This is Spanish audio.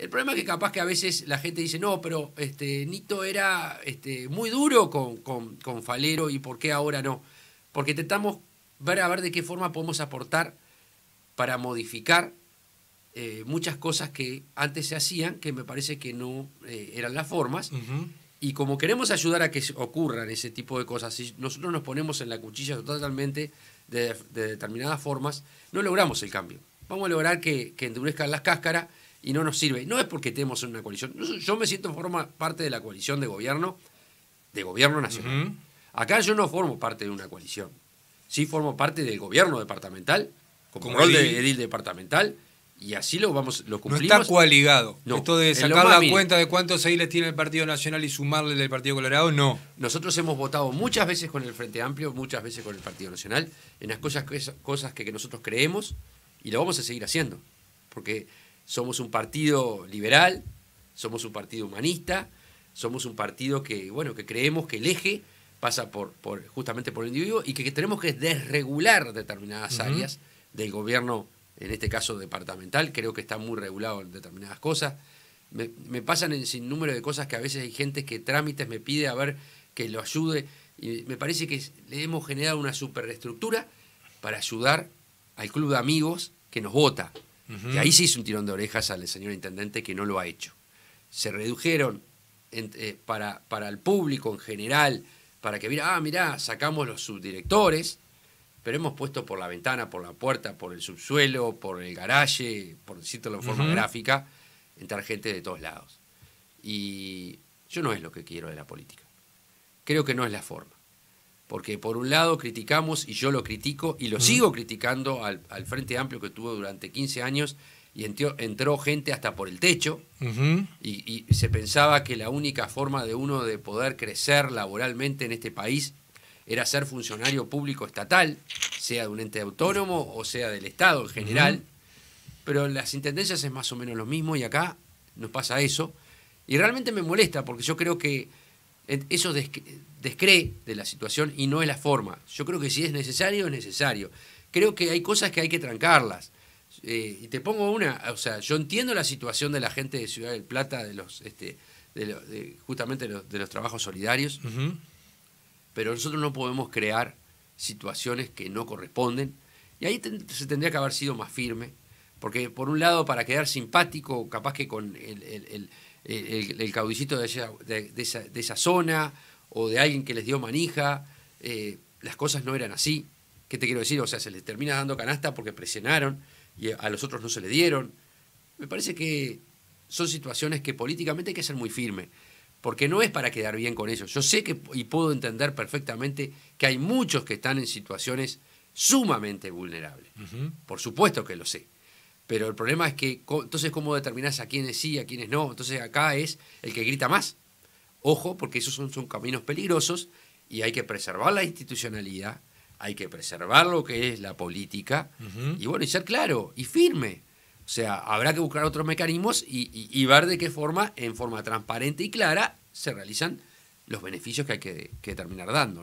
El problema es que capaz que a veces la gente dice, no, pero este, Nito era este, muy duro con, con, Falero y por qué ahora no. Porque intentamos ver a ver de qué forma podemos aportar para modificar eh, muchas cosas que antes se hacían, que me parece que no eh, eran las formas. Y como queremos ayudar a que ocurran ese tipo de cosas, si nosotros nos ponemos en la cuchilla totalmente de, determinadas formas, no logramos el cambio. Vamos a lograr que endurezcan las cáscaras y no nos sirve. No es porque estemos en una coalición. Yo me siento forma parte de la coalición de gobierno, de gobierno nacional. Acá yo no formo parte de una coalición. Sí formo parte del gobierno departamental, como, el rol de edil departamental, y así lo vamos, lo cumplimos. No está coaligado. Esto de sacar la cuenta de cuántos ediles tiene el Partido Nacional y sumarle del Partido Colorado, no. Nosotros hemos votado muchas veces con el Frente Amplio, muchas veces con el Partido Nacional, en las cosas, cosas que, que nosotros creemos, y lo vamos a seguir haciendo. Porque somos un partido liberal, somos un partido humanista, somos un partido que, bueno, que creemos que el eje pasa por, justamente por el individuo y que, tenemos que desregular determinadas áreas del gobierno, en este caso departamental, creo que está muy regulado en determinadas cosas. Me, me pasan en sin número de cosas que a veces hay gente que trámites me pide a ver que lo ayude. Y me parece que le hemos generado una superestructura para ayudar al club de amigos que nos vota. Y ahí se hizo un tirón de orejas al señor intendente que no lo ha hecho. Se redujeron eh, para, para el público en general, para que viera, ah, mirá, sacamos los subdirectores, pero hemos puesto por la ventana, por la puerta, por el subsuelo, por el garaje, por decirlo en forma gráfica, entrar gente de todos lados. Y yo no es lo que quiero de la política. Creo que no es la forma porque por un lado criticamos, y yo lo critico, y lo sigo criticando al, Frente Amplio que tuvo durante 15 años, y entró, gente hasta por el techo, y, se pensaba que la única forma de uno de poder crecer laboralmente en este país era ser funcionario público estatal, sea de un ente autónomo o sea del Estado en general, pero las intendencias es más o menos lo mismo, y acá nos pasa eso, y realmente me molesta, porque yo creo que eso descree de la situación y no es la forma. Yo creo que si es necesario, es necesario. Creo que hay cosas que hay que trancarlas. Eh, y te pongo una, o sea, yo entiendo la situación de la gente de Ciudad del Plata, de los, este, justamente de los, trabajos solidarios, pero nosotros no podemos crear situaciones que no corresponden. Y ahí se tendría que haber sido más firme, porque por un lado, para quedar simpático, capaz que con el el, caudicito de, esa, de, esa, zona o de alguien que les dio manija. Eh, las cosas no eran así. ¿Qué te quiero decir? O sea, se les termina dando canasta porque presionaron y a los otros no se le dieron. Me parece que son situaciones que políticamente hay que ser muy firme, porque no es para quedar bien con ellos. Yo sé que y puedo entender perfectamente que hay muchos que están en situaciones sumamente vulnerables. Por supuesto que lo sé. Pero el problema es que, entonces, ¿cómo determinás a quiénes sí, a quiénes no? Entonces, acá es el que grita más. Ojo, porque esos son, son caminos peligrosos y hay que preservar la institucionalidad, hay que preservar lo que es la política y bueno, y ser claro y firme. O sea, habrá que buscar otros mecanismos y, ver de qué forma, en forma transparente y clara, se realizan los beneficios que hay que, que terminar dando.